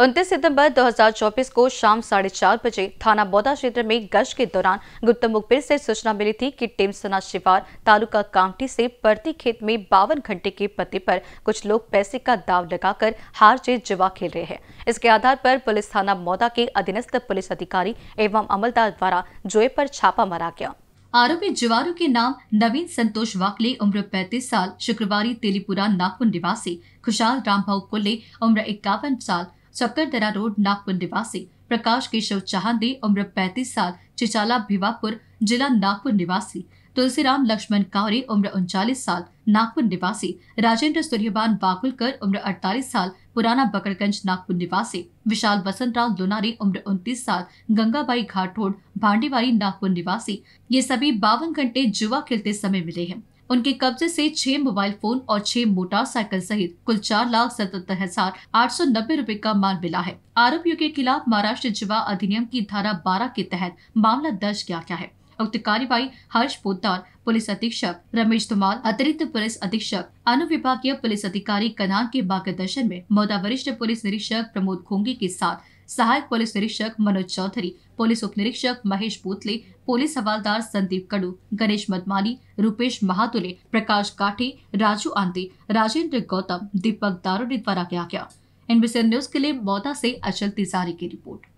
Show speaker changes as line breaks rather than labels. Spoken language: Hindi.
उनतीस सितंबर 2024 को शाम साढ़े चार बजे थाना बौदा क्षेत्र में गश्त के दौरान गुप्त मुखबिर से सूचना मिली थी कि टेमसना शिवार तालुका कांगटी से परती खेत में बावन घंटे के पते पर कुछ लोग पैसे का दाव लगाकर हार जे जुआ खेल रहे हैं इसके आधार पर पुलिस थाना मौदा के अधीनस्थ पुलिस अधिकारी एवं अमलदार द्वारा जुए पर छापा मारा गया आरोपी जुआरू के नाम नवीन संतोष वाकले उम्र 35 साल शुक्रवारी तेलीपुरा नागपुर निवासी खुशाल रामभाऊ कुल्ले उम्र इक्यावन साल चक्करदरा रोड नागपुर निवासी प्रकाश केशव चाहंदे उम्र 35 साल चिचाला भिवापुर जिला नागपुर निवासी तुलसीराम लक्ष्मण कावरे उम्र उनचालीस साल नागपुर निवासी राजेंद्र सूर्यबान बाकुलकर उम्र 48 साल पुराना बकरगंज नागपुर निवासी विशाल बसंतराव दुनारी उम्र 29 साल गंगाबाई घाटोड़ भांडीवारी नागपुर निवासी ये सभी बावन घंटे जुआ खेलते समय मिले हैं उनके कब्जे से छह मोबाइल फोन और छह मोटरसाइकिल सहित कुल चार लाख सतहत्तर हजार आठ सौ नब्बे रूपए का माल मिला है आरोपियों के खिलाफ महाराष्ट्र जीवा अधिनियम की धारा बारह के तहत मामला दर्ज किया गया है उक्त कार्यवाही हर्ष पोद्दार पुलिस अधीक्षक रमेश धुमाल अतिरिक्त पुलिस अधीक्षक अनु विभागीय पुलिस अधिकारी कनान के मार्गदर्शन में मौदा वरिष्ठ पुलिस निरीक्षक प्रमोद घोंगी के साथ सहायक पुलिस निरीक्षक मनोज चौधरी पुलिस उप निरीक्षक महेश पोतले पुलिस हवालदार संदीप कड़ू गणेश मदमानी रूपेश महातुले प्रकाश काठे राजू आंते राजेंद्र गौतम दीपक दारोडी द्वारा किया गया एनबीसी न्यूज के लिए मौदा से अचल तिजारी की रिपोर्ट